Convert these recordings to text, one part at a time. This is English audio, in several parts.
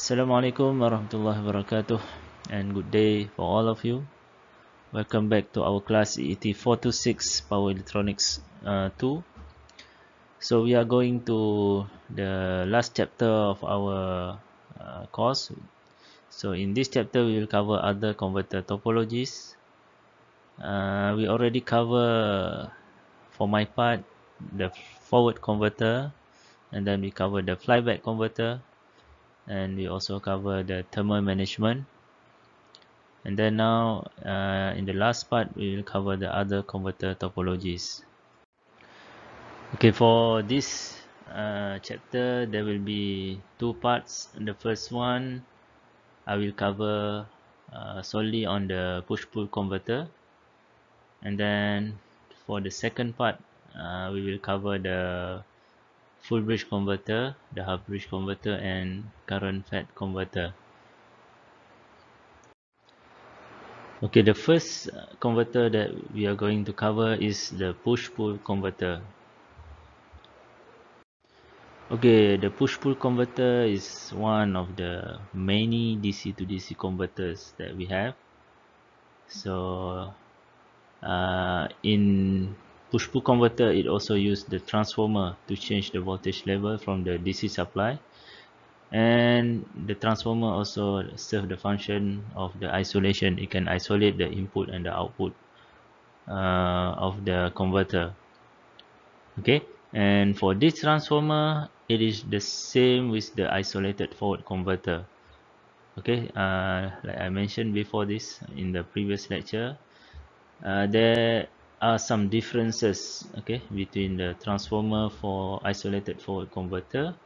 Assalamualaikum warahmatullahi wabarakatuh and good day for all of you. Welcome back to our class et 426 Power Electronics uh, 2. So we are going to the last chapter of our uh, course. So in this chapter we will cover other converter topologies. Uh, we already cover for my part the forward converter and then we cover the flyback converter and we also cover the thermal management and then now uh, in the last part we will cover the other converter topologies okay for this uh, chapter there will be two parts the first one I will cover uh, solely on the push-pull converter and then for the second part uh, we will cover the full bridge converter, the half bridge converter and current FET converter. Okay, the first uh, converter that we are going to cover is the push-pull converter. Okay, the push-pull converter is one of the many DC to DC converters that we have. So, uh, in push-pull converter it also used the transformer to change the voltage level from the DC supply and the transformer also serve the function of the isolation it can isolate the input and the output uh, of the converter okay and for this transformer it is the same with the isolated forward converter okay uh, like I mentioned before this in the previous lecture uh, there are some differences okay between the transformer for isolated forward converter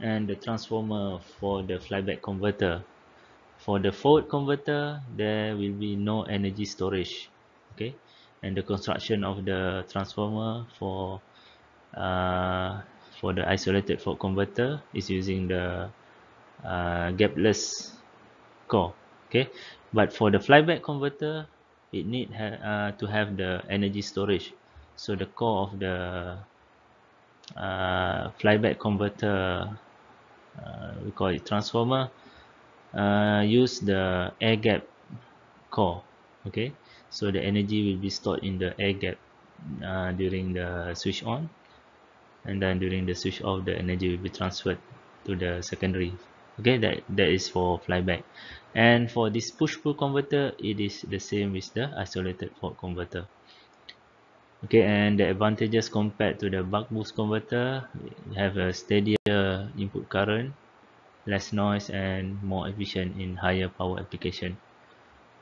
and the transformer for the flyback converter for the forward converter there will be no energy storage okay and the construction of the transformer for uh, for the isolated forward converter is using the uh, gapless core okay but for the flyback converter it need ha uh, to have the energy storage so the core of the uh, flyback converter uh, we call it transformer uh, use the air gap core okay so the energy will be stored in the air gap uh, during the switch on and then during the switch off the energy will be transferred to the secondary okay that that is for flyback and for this push-pull converter it is the same with the isolated fault converter okay and the advantages compared to the buck boost converter have a steadier input current less noise and more efficient in higher power application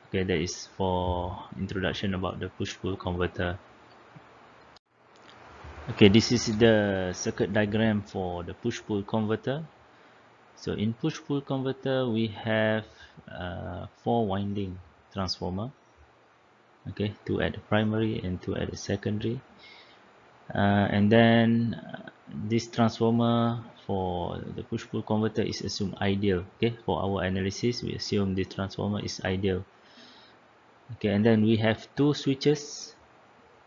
okay that is for introduction about the push-pull converter okay this is the circuit diagram for the push-pull converter so in push-pull converter we have uh, four winding transformer okay two at the primary and two at the secondary uh, and then uh, this transformer for the push-pull converter is assumed ideal okay for our analysis we assume the transformer is ideal okay and then we have two switches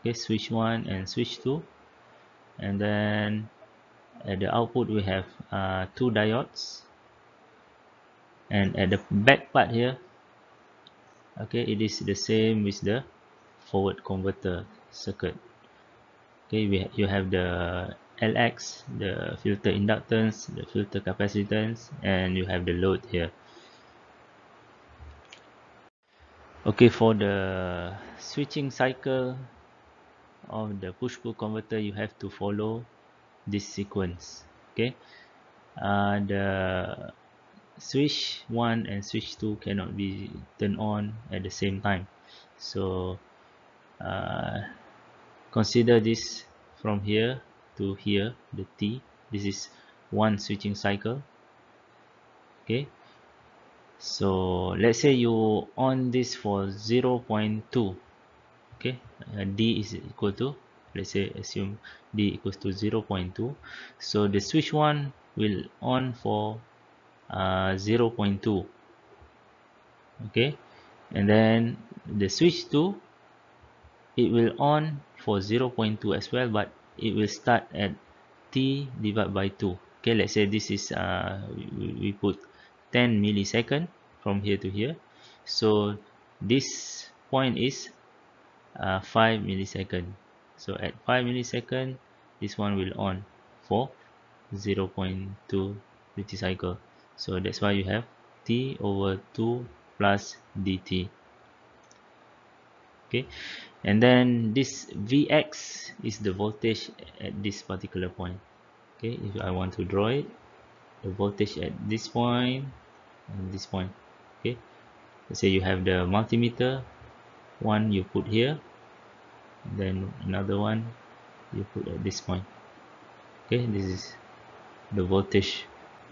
okay switch 1 and switch 2 and then at the output we have uh, two diodes and at the back part here okay it is the same with the forward converter circuit okay we ha you have the LX the filter inductance the filter capacitance and you have the load here okay for the switching cycle of the push pull converter you have to follow this sequence okay uh, the switch 1 and switch 2 cannot be turned on at the same time so uh, consider this from here to here the T this is one switching cycle okay so let's say you on this for 0 0.2 okay uh, D is equal to let's say assume D equals to 0 0.2 so the switch 1 will on for uh, 0.2 okay and then the switch to it will on for 0.2 as well but it will start at t divided by 2 okay let's say this is uh, we put 10 millisecond from here to here so this point is uh, 5 millisecond so at 5 millisecond this one will on for 0.2 duty cycle so that's why you have t over 2 plus dt okay and then this vx is the voltage at this particular point okay if i want to draw it the voltage at this point and this point okay let's say you have the multimeter one you put here then another one you put at this point okay this is the voltage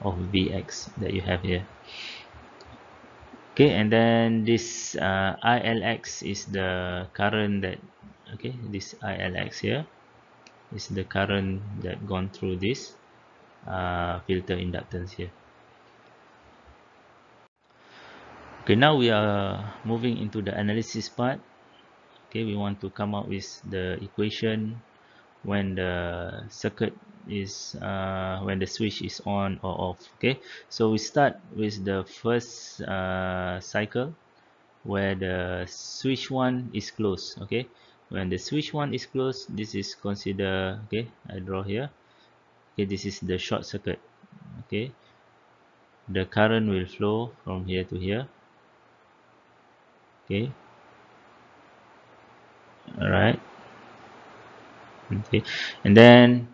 of Vx that you have here okay and then this uh, ILX is the current that okay this ILX here is the current that gone through this uh, filter inductance here okay now we are moving into the analysis part okay we want to come up with the equation when the circuit is uh, when the switch is on or off okay so we start with the first uh, cycle where the switch one is closed okay when the switch one is closed this is consider okay I draw here okay this is the short circuit okay the current will flow from here to here okay all right okay and then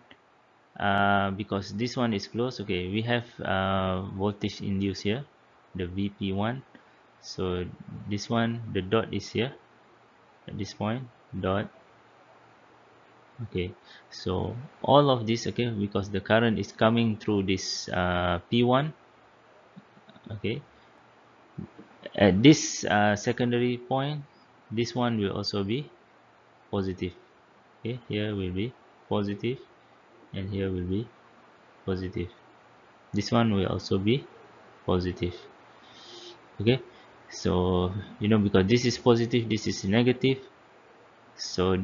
uh, because this one is closed okay we have uh, voltage induced here the VP1 so this one the dot is here at this point dot okay so all of this okay because the current is coming through this uh, P1 okay at this uh, secondary point this one will also be positive okay here will be positive and here will be positive this one will also be positive okay so you know because this is positive this is negative so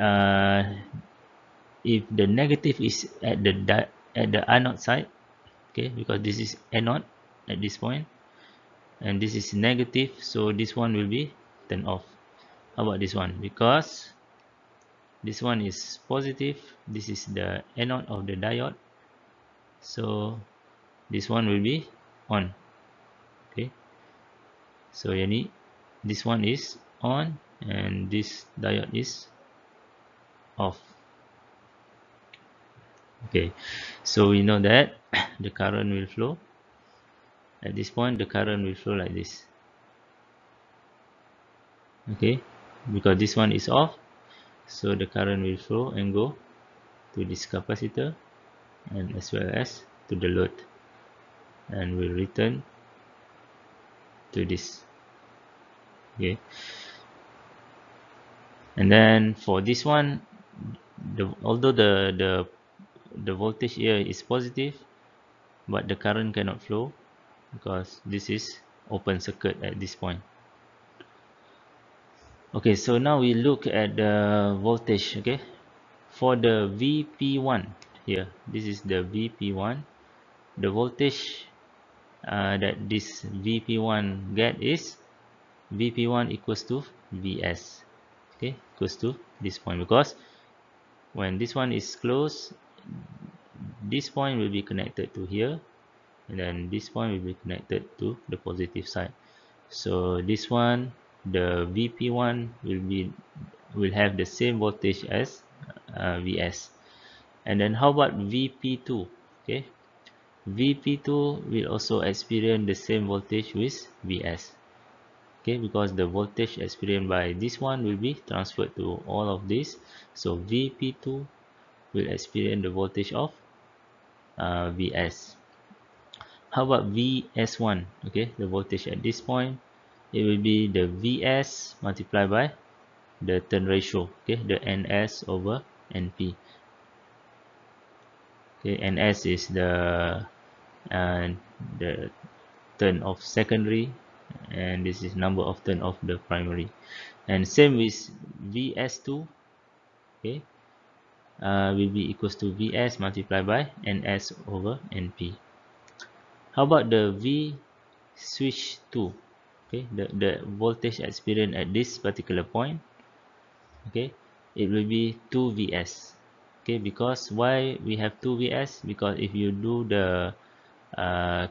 uh, if the negative is at the at the anode side okay because this is anode at this point and this is negative so this one will be turned off how about this one because this one is positive this is the anode of the diode so this one will be on okay so you need this one is on and this diode is off okay so we know that the current will flow at this point the current will flow like this okay because this one is off so the current will flow and go to this capacitor and as well as to the load and will return to this okay and then for this one the although the the the voltage here is positive but the current cannot flow because this is open circuit at this point okay so now we look at the voltage okay for the VP1 here this is the VP1 the voltage uh, that this VP1 get is VP1 equals to VS okay equals to this point because when this one is closed this point will be connected to here and then this point will be connected to the positive side so this one the VP1 will be will have the same voltage as uh, VS and then how about VP2 okay VP2 will also experience the same voltage with VS okay because the voltage experienced by this one will be transferred to all of these so VP2 will experience the voltage of uh, VS how about VS1 okay the voltage at this point it will be the vs multiplied by the turn ratio okay the ns over np okay ns is the uh, the turn of secondary and this is number of turn of the primary and same with vs2 okay uh, will be equals to vs multiplied by ns over np how about the v switch 2 okay the, the voltage experienced at this particular point okay it will be 2 vs okay because why we have 2 vs because if you do the uh,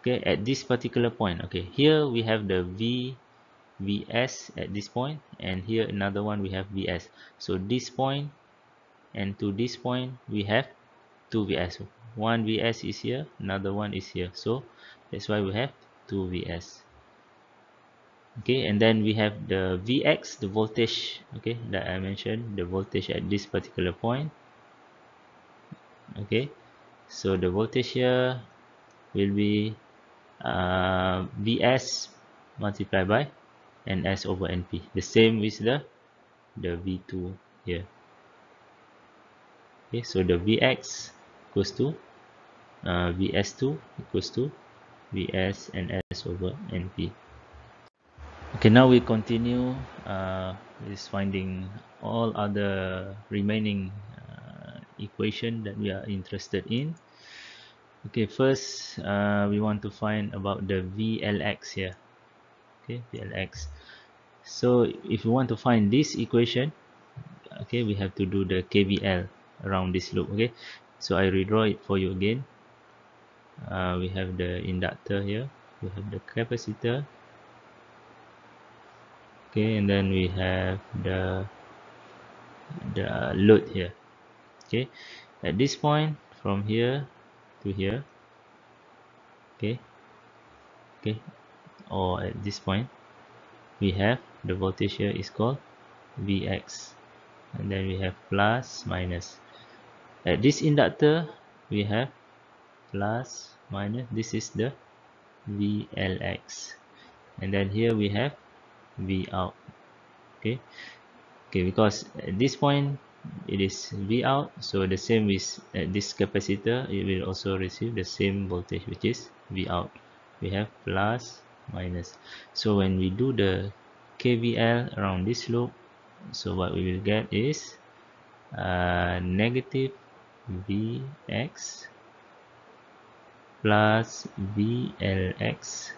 okay at this particular point okay here we have the v vs at this point and here another one we have vs so this point and to this point we have 2 vs one vs is here another one is here so that's why we have 2 vs okay and then we have the vx the voltage okay that i mentioned the voltage at this particular point okay so the voltage here will be uh, vs multiplied by ns over np the same with the the v2 here okay so the vx equals to uh, vs2 equals to vs and s over np okay now we continue uh, finding all other remaining uh, equation that we are interested in okay first uh, we want to find about the VLX here okay VLX so if you want to find this equation okay we have to do the KVL around this loop okay so I redraw it for you again uh, we have the inductor here we have the capacitor okay and then we have the the load here okay at this point from here to here okay okay or at this point we have the voltage here is called Vx and then we have plus minus at this inductor we have plus minus this is the Vlx and then here we have v out okay okay because at this point it is v out so the same with at this capacitor it will also receive the same voltage which is v out we have plus minus so when we do the kvl around this loop so what we will get is uh, negative vx plus vlx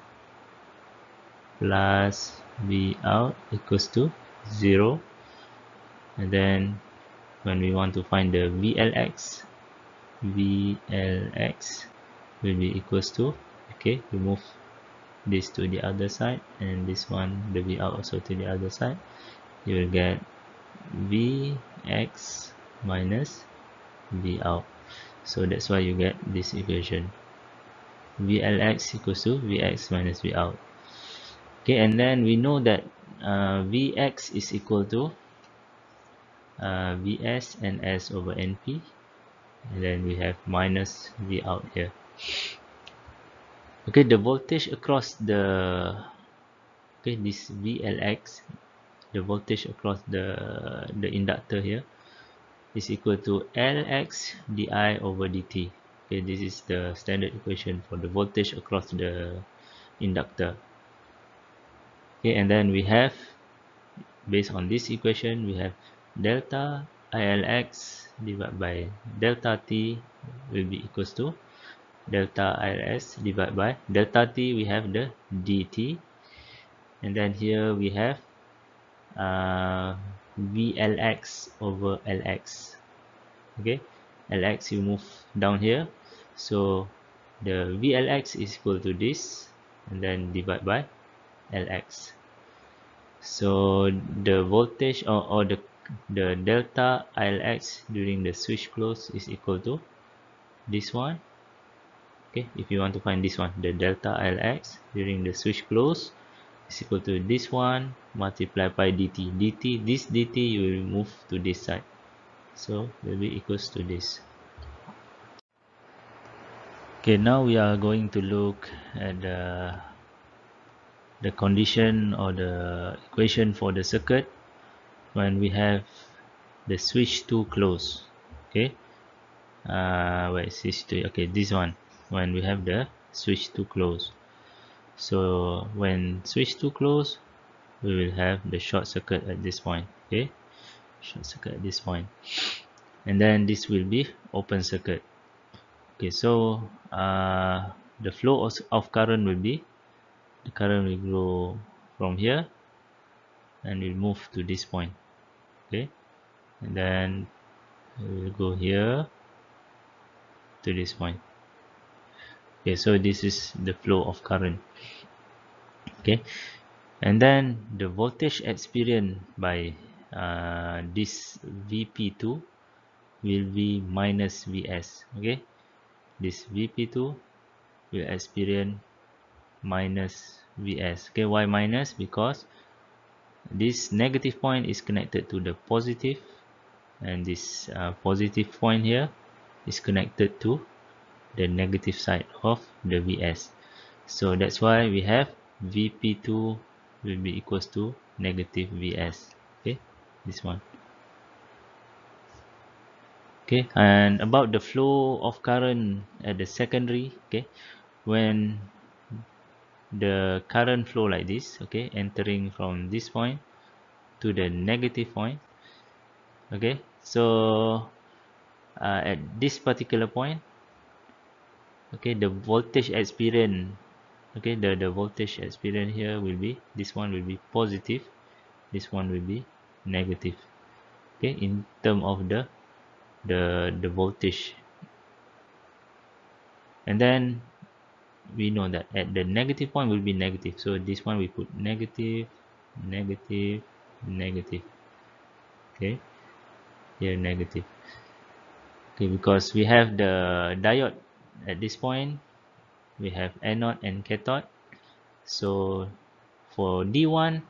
plus v out equals to 0 and then when we want to find the vlx vlx will be equals to okay remove move this to the other side and this one the v out also to the other side you will get vx minus v out so that's why you get this equation vlx equals to vx minus v out okay and then we know that uh, Vx is equal to uh, Vs and S over Np and then we have minus V out here okay the voltage across the okay this VLX the voltage across the the inductor here is equal to Lx di over dt okay this is the standard equation for the voltage across the inductor okay and then we have based on this equation we have delta ilx divided by delta t will be equals to delta ils divided by delta t we have the dt and then here we have uh, vlx over lx okay lx you move down here so the vlx is equal to this and then divide by lx so the voltage or, or the the delta ILX during the switch close is equal to this one okay if you want to find this one the delta ILX during the switch close is equal to this one multiplied by dt dt this dt you will move to this side so will be equals to this okay now we are going to look at the the condition or the equation for the circuit when we have the switch to close okay uh, wait switch to okay this one when we have the switch to close so when switch to close we will have the short circuit at this point okay short circuit at this point and then this will be open circuit okay so uh, the flow of current will be the current will grow from here and will move to this point okay and then we'll go here to this point okay so this is the flow of current okay and then the voltage experienced by uh, this vp2 will be minus vs okay this vp2 will experience minus vs okay why minus because this negative point is connected to the positive and this uh, positive point here is connected to the negative side of the vs so that's why we have vp2 will be equals to negative vs okay this one okay and about the flow of current at the secondary okay when the current flow like this okay entering from this point to the negative point okay so uh, at this particular point okay the voltage experience okay the the voltage experience here will be this one will be positive this one will be negative okay in term of the the the voltage and then we know that at the negative point will be negative so this one we put negative negative negative okay here negative okay because we have the diode at this point we have anode and cathode so for d1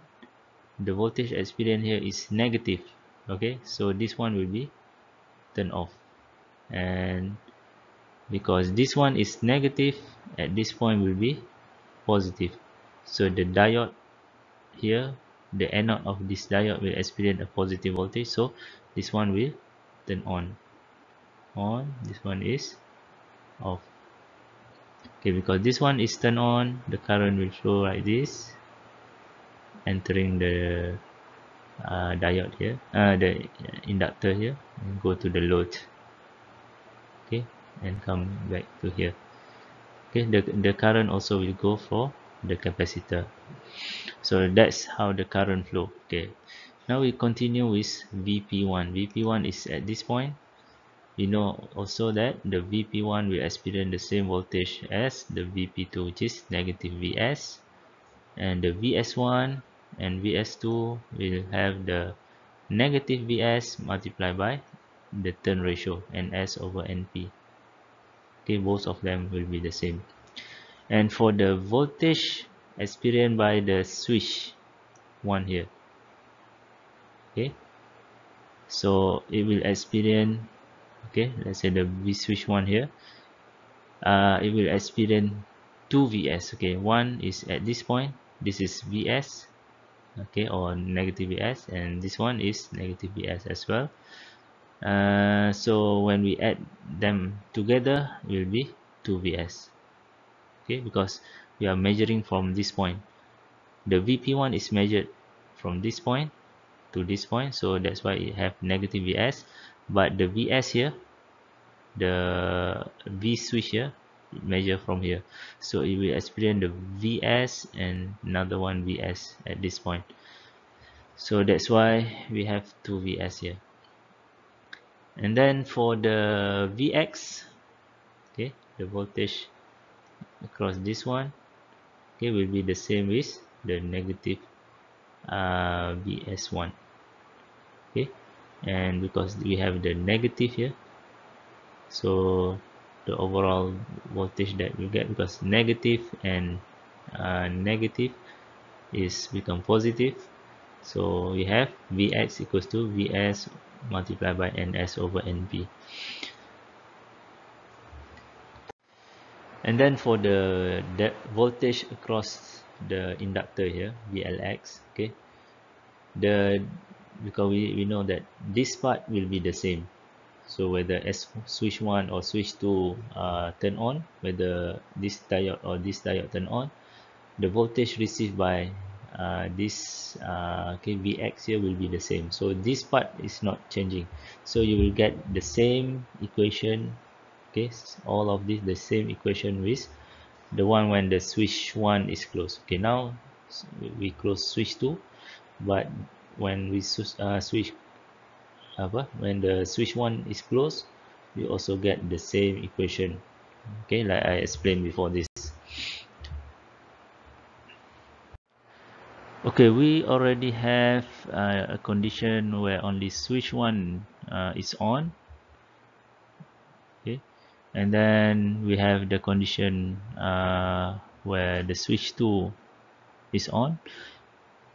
the voltage experience here is negative okay so this one will be turned off and because this one is negative at this point will be positive so the diode here the anode of this diode will experience a positive voltage so this one will turn on on this one is off okay because this one is turned on the current will flow like this entering the uh, diode here uh, the inductor here and go to the load okay and come back to here okay the, the current also will go for the capacitor so that's how the current flow okay now we continue with vp1 vp1 is at this point you know also that the vp1 will experience the same voltage as the vp2 which is negative vs and the vs1 and vs2 will have the negative vs multiplied by the turn ratio ns over np okay both of them will be the same and for the voltage experienced by the switch one here okay so it will experience okay let's say the V switch one here uh, it will experience two Vs okay one is at this point this is Vs okay or negative Vs and this one is negative Vs as well uh, so when we add them together will be 2vs okay because we are measuring from this point the vp1 is measured from this point to this point so that's why it have negative vs but the vs here the v switch here measure from here so it will experience the vs and another one vs at this point so that's why we have two vs here and then for the Vx okay the voltage across this one okay will be the same with the negative uh, Vs1 okay and because we have the negative here so the overall voltage that we get because negative and uh, negative is become positive so we have Vx equals to Vs multiply by ns over nb. And then for the voltage across the inductor here, VLX, okay, the because we, we know that this part will be the same. So whether S switch one or switch two uh, turn on, whether this diode or this diode turn on, the voltage received by uh, this uh, okay, Vx here will be the same so this part is not changing so you will get the same equation okay all of this the same equation with the one when the switch 1 is closed okay now we close switch 2 but when we uh, switch apa, when the switch 1 is closed we also get the same equation okay like I explained before this okay we already have uh, a condition where only switch one uh, is on okay and then we have the condition uh, where the switch 2 is on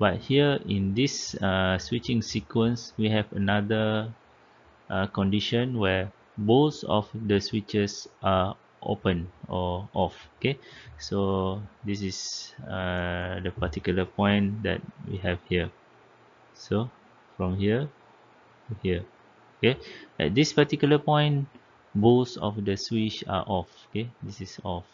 but here in this uh, switching sequence we have another uh, condition where both of the switches are open or off okay so this is uh, the particular point that we have here so from here to here okay at this particular point both of the switch are off okay this is off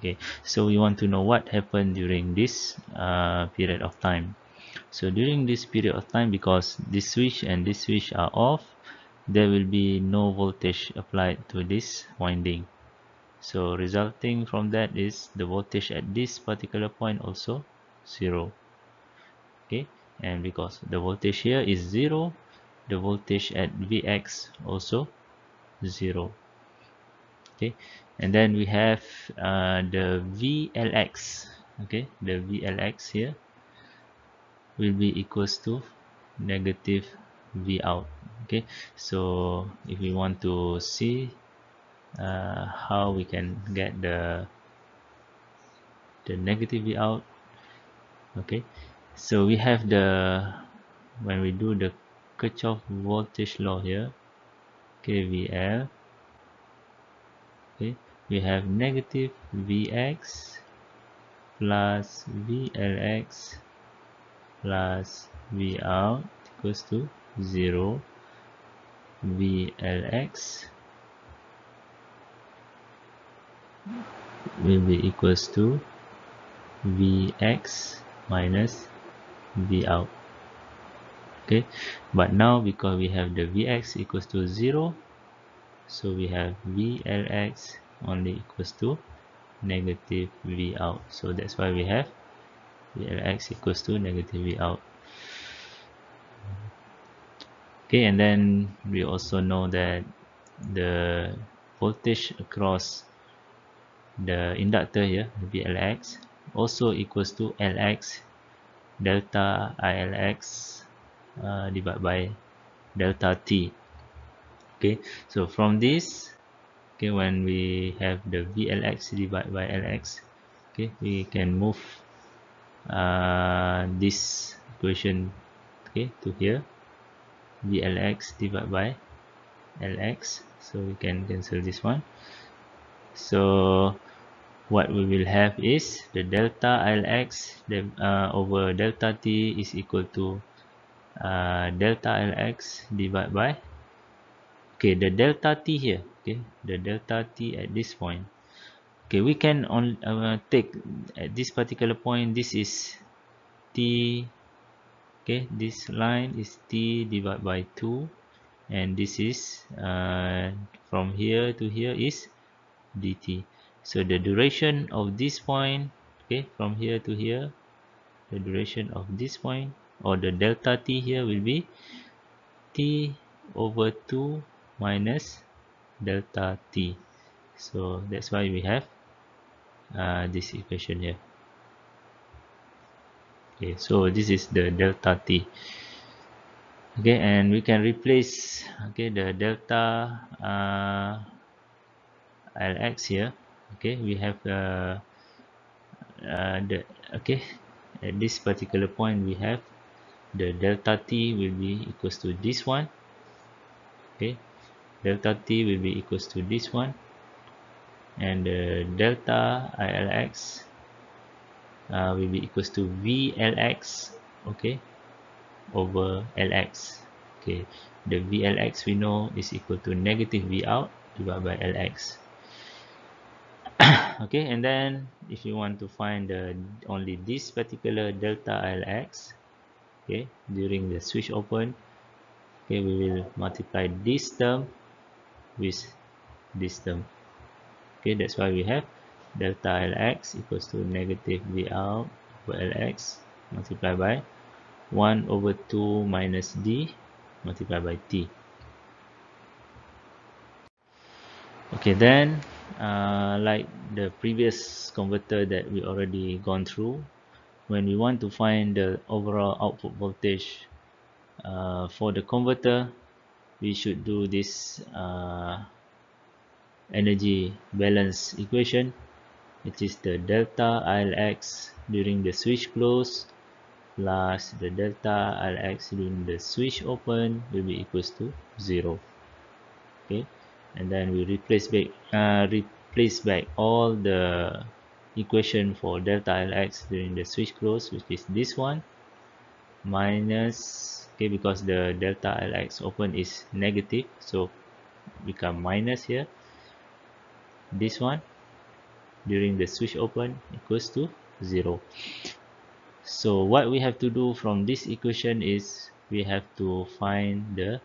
okay so we want to know what happened during this uh, period of time so during this period of time because this switch and this switch are off there will be no voltage applied to this winding so resulting from that is the voltage at this particular point also zero okay and because the voltage here is zero the voltage at vx also zero okay and then we have uh, the vlx okay the vlx here will be equals to negative Vout okay so if we want to see uh, how we can get the the negative V out okay so we have the when we do the Kirchhoff voltage law here KVL okay we have negative Vx plus VLX plus Vout equals to 0 VLX will be equals to Vx minus Vout okay but now because we have the Vx equals to 0 so we have Vlx only equals to negative Vout so that's why we have Vlx equals to negative Vout okay and then we also know that the voltage across the inductor here will be also equals to Lx delta Ilx uh, divided by delta T okay so from this okay when we have the VLX divided by Lx okay we can move uh, this equation okay to here VLX divided by LX so we can cancel this one so what we will have is the delta LX the, uh, over delta T is equal to uh, delta LX divided by okay the delta T here okay the delta T at this point okay we can on uh, take at this particular point this is T okay this line is t divided by 2 and this is uh, from here to here is dt so the duration of this point okay from here to here the duration of this point or the delta t here will be t over 2 minus delta t so that's why we have uh, this equation here okay so this is the delta t okay and we can replace okay the delta uh, lx here okay we have uh, uh, the okay at this particular point we have the delta t will be equals to this one okay delta t will be equals to this one and the uh, delta ilx uh, will be equals to VLX okay over LX okay the VLX we know is equal to negative V out divided by LX okay and then if you want to find the only this particular delta LX okay during the switch open okay we will multiply this term with this term okay that's why we have delta Lx equals to negative V over Lx multiplied by 1 over 2 minus D multiplied by T. Okay, then uh, like the previous converter that we already gone through, when we want to find the overall output voltage uh, for the converter, we should do this uh, energy balance equation which is the delta ILX during the switch close plus the delta ILX during the switch open will be equals to 0 okay and then we replace back uh, replace back all the equation for delta ILX during the switch close which is this one minus okay because the delta ILX open is negative so become minus here this one during the switch open equals to 0 so what we have to do from this equation is we have to find the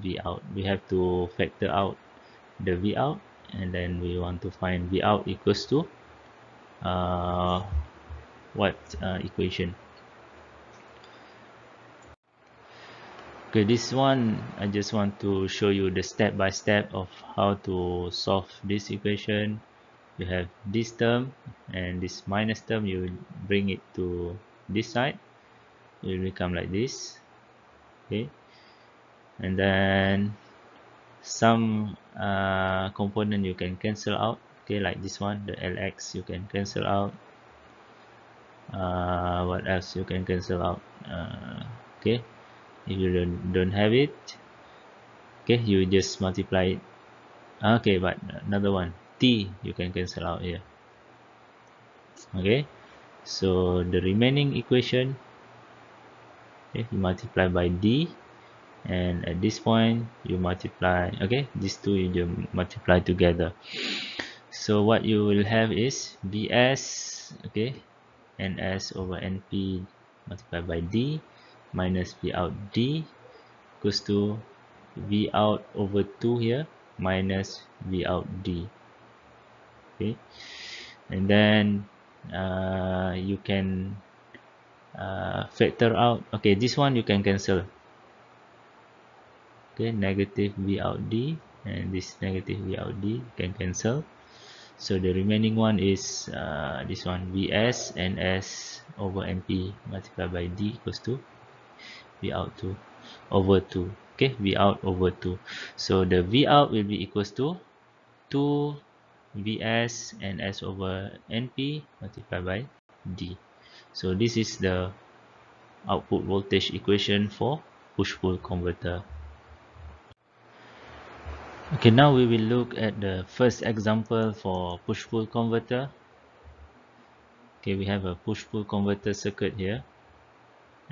v out we have to factor out the v out and then we want to find v out equals to uh, what uh, equation okay this one I just want to show you the step by step of how to solve this equation you have this term and this minus term you bring it to this side it will become like this okay and then some uh, component you can cancel out okay like this one the lx you can cancel out uh, what else you can cancel out uh, okay if you don't, don't have it okay you just multiply it okay but another one t you can cancel out here okay so the remaining equation okay, you multiply by d and at this point you multiply okay these two you multiply together so what you will have is bs okay ns over np multiplied by d minus v out d equals to v out over 2 here minus v out d okay and then uh, you can uh, factor out okay this one you can cancel okay negative v out d and this negative v out d can cancel so the remaining one is uh, this one vs and s over np multiplied by d equals to v out 2 over 2 okay v out over 2 so the v out will be equals to 2 Vs and S over NP multiplied by D. So this is the output voltage equation for push-pull converter. Okay, now we will look at the first example for push-pull converter. Okay, we have a push-pull converter circuit here.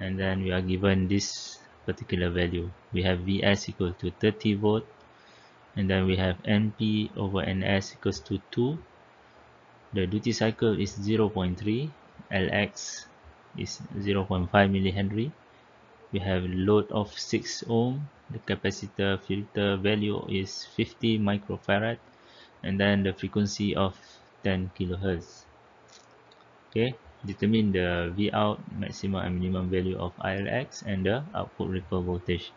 And then we are given this particular value. We have Vs equal to 30 volt and then we have np over ns equals to 2 the duty cycle is 0.3 lx is 0.5 millihenry we have load of 6 ohm the capacitor filter value is 50 microfarad and then the frequency of 10 kilohertz okay determine the vout maximum and minimum value of ilx and the output ripple voltage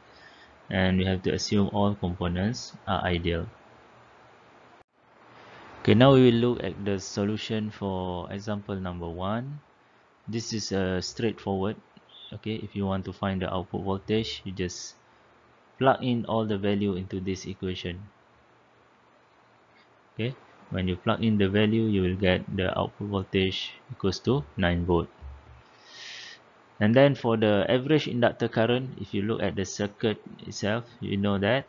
and we have to assume all components are ideal okay now we will look at the solution for example number one this is a uh, straightforward okay if you want to find the output voltage you just plug in all the value into this equation okay when you plug in the value you will get the output voltage equals to 9 volt And then for the average inductor current, if you look at the circuit itself, you know that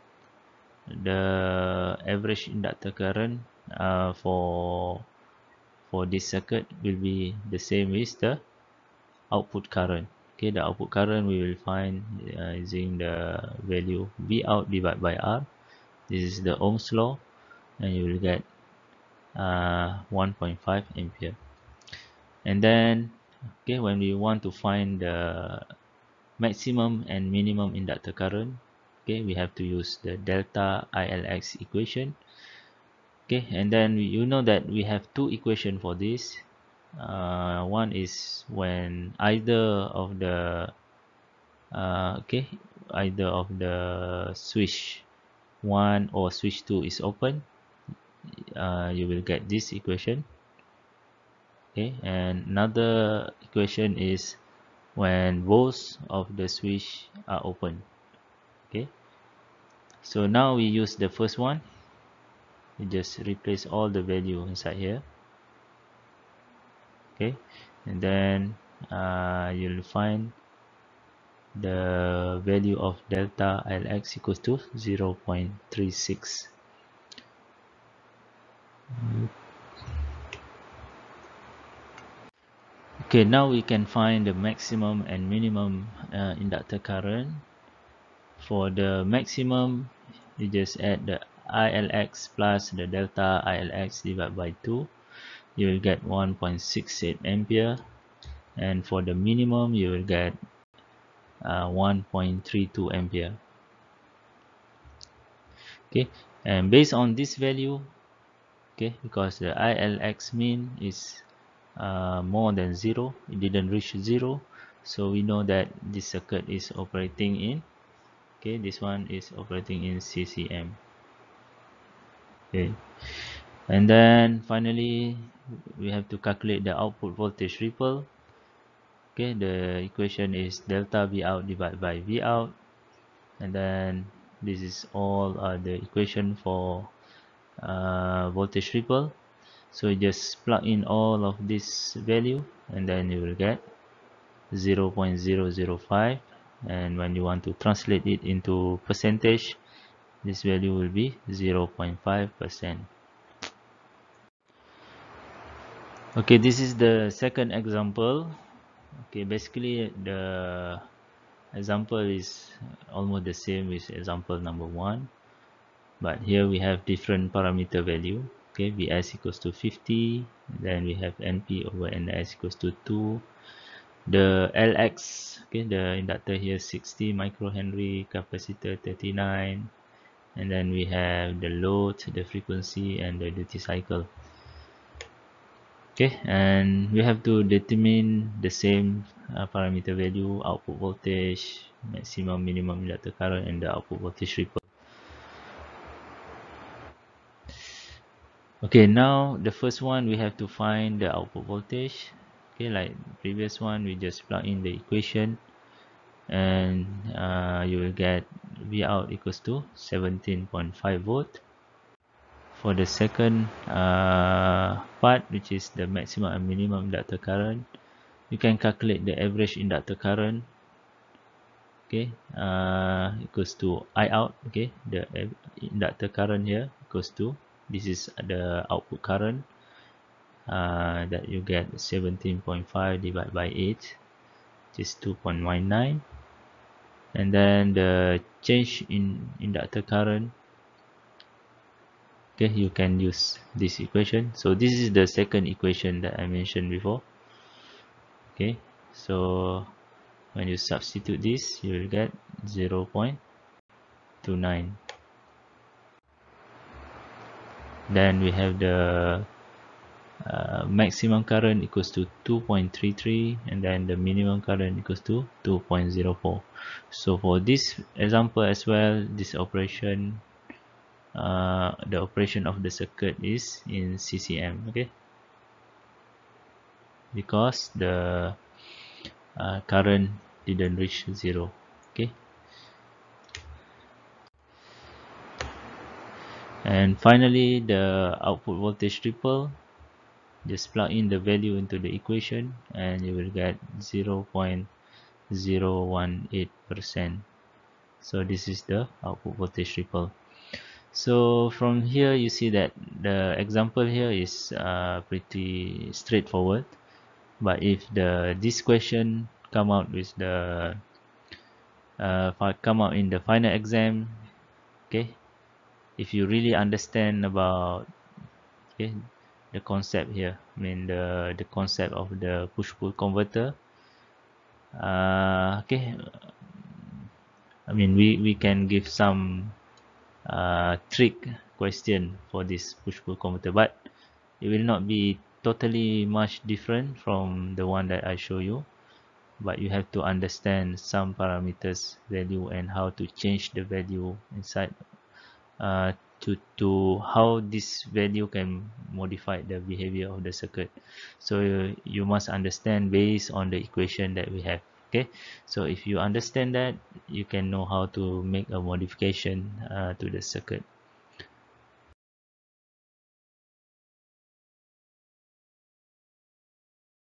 the average inductor current uh, for for this circuit will be the same as the output current. Okay, the output current we will find uh, using the value V out divided by R. This is the Ohm's law, and you will get uh, 1.5 ampere. And then okay when we want to find the maximum and minimum inductor current okay we have to use the delta ILX equation okay and then you know that we have two equation for this uh, one is when either of the uh, okay either of the switch 1 or switch 2 is open uh, you will get this equation okay and another equation is when both of the switch are open okay so now we use the first one we just replace all the value inside here okay and then uh, you'll find the value of delta lx equals to 0 0.36 okay. okay now we can find the maximum and minimum uh, inductor current for the maximum you just add the ILX plus the delta ILX divided by 2 you will get 1.68 ampere and for the minimum you will get uh, 1.32 ampere okay and based on this value okay because the ILX mean is uh, more than zero it didn't reach zero so we know that this circuit is operating in okay this one is operating in CCM okay and then finally we have to calculate the output voltage ripple okay the equation is delta V out divided by V out and then this is all uh, the equation for uh, voltage ripple so just plug in all of this value and then you will get 0 0.005 and when you want to translate it into percentage this value will be 0.5 percent okay this is the second example okay basically the example is almost the same with example number one but here we have different parameter value okay VS equals to 50 then we have NP over NS equals to 2 the LX okay the inductor here 60 microhenry capacitor 39 and then we have the load the frequency and the duty cycle okay and we have to determine the same uh, parameter value output voltage maximum minimum inductor current and the output voltage ripple. okay now the first one we have to find the output voltage okay like previous one we just plug in the equation and uh, you will get V out equals to 17.5 volt for the second uh, part which is the maximum and minimum inductor current you can calculate the average inductor current okay uh, equals to I out okay the uh, inductor current here equals to this is the output current uh, that you get 17.5 divided by 8 which is 2.19 and then the change in inductor current okay you can use this equation so this is the second equation that I mentioned before okay so when you substitute this you will get 0.29 then we have the uh, maximum current equals to 2.33 and then the minimum current equals to 2.04 so for this example as well this operation uh, the operation of the circuit is in CCM okay because the uh, current didn't reach zero okay and finally the output voltage triple just plug in the value into the equation and you will get 0.018 percent so this is the output voltage triple so from here you see that the example here is uh, pretty straightforward but if the this question come out with the uh, come out in the final exam okay if you really understand about okay, the concept here I mean the the concept of the push-pull converter uh, okay I mean we, we can give some uh, trick question for this push-pull converter but it will not be totally much different from the one that I show you but you have to understand some parameters value and how to change the value inside Uh, to to how this value can modify the behavior of the circuit so you, you must understand based on the equation that we have okay so if you understand that you can know how to make a modification uh, to the circuit